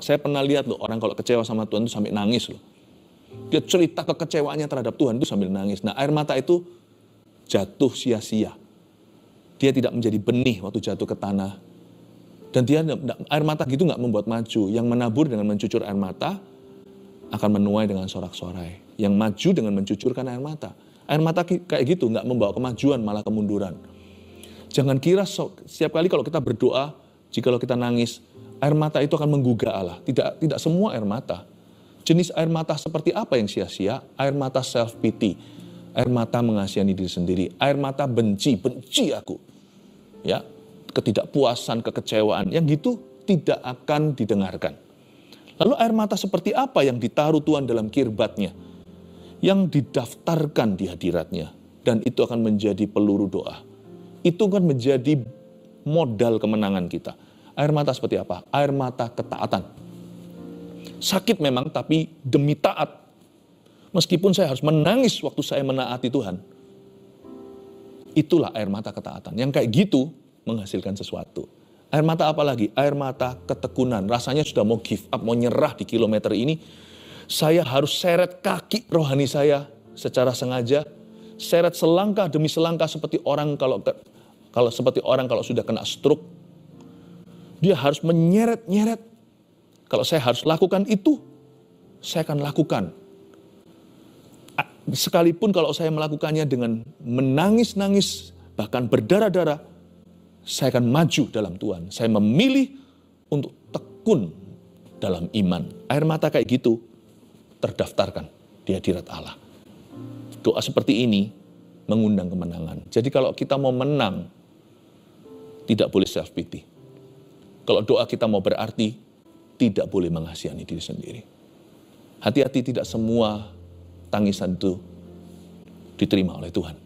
saya pernah lihat loh orang kalau kecewa sama Tuhan itu sambil nangis loh. Dia cerita kekecewaannya terhadap Tuhan itu sambil nangis. Nah air mata itu jatuh sia-sia. Dia tidak menjadi benih waktu jatuh ke tanah. Dan dia air mata gitu nggak membuat maju. Yang menabur dengan mencucur air mata akan menuai dengan sorak-sorai. Yang maju dengan mencucurkan air mata. Air mata kayak gitu nggak membawa kemajuan malah kemunduran. Jangan kira setiap kali kalau kita berdoa, jikalau kita nangis, Air mata itu akan menggugah Allah. Tidak tidak semua air mata. Jenis air mata seperti apa yang sia-sia? Air mata self pity. Air mata mengasihani diri sendiri. Air mata benci, benci aku. Ya, ketidakpuasan, kekecewaan. Yang gitu tidak akan didengarkan. Lalu air mata seperti apa yang ditaruh Tuhan dalam kirbatnya? Yang didaftarkan di hadiratnya. Dan itu akan menjadi peluru doa. Itu akan menjadi modal kemenangan kita. Air mata seperti apa? Air mata ketaatan. Sakit memang, tapi demi taat. Meskipun saya harus menangis waktu saya menaati Tuhan. Itulah air mata ketaatan. Yang kayak gitu menghasilkan sesuatu. Air mata apa lagi? Air mata ketekunan. Rasanya sudah mau give up, mau nyerah di kilometer ini. Saya harus seret kaki rohani saya secara sengaja. Seret selangkah demi selangkah seperti orang kalau kalau seperti orang kalau sudah kena stroke dia harus menyeret-nyeret. Kalau saya harus lakukan itu, saya akan lakukan. Sekalipun kalau saya melakukannya dengan menangis-nangis, bahkan berdarah-darah, saya akan maju dalam Tuhan. Saya memilih untuk tekun dalam iman. Air mata kayak gitu terdaftarkan di hadirat Allah. Doa seperti ini mengundang kemenangan. Jadi kalau kita mau menang, tidak boleh self pity. Kalau doa kita mau berarti, tidak boleh mengasihani diri sendiri. Hati-hati tidak semua tangisan itu diterima oleh Tuhan.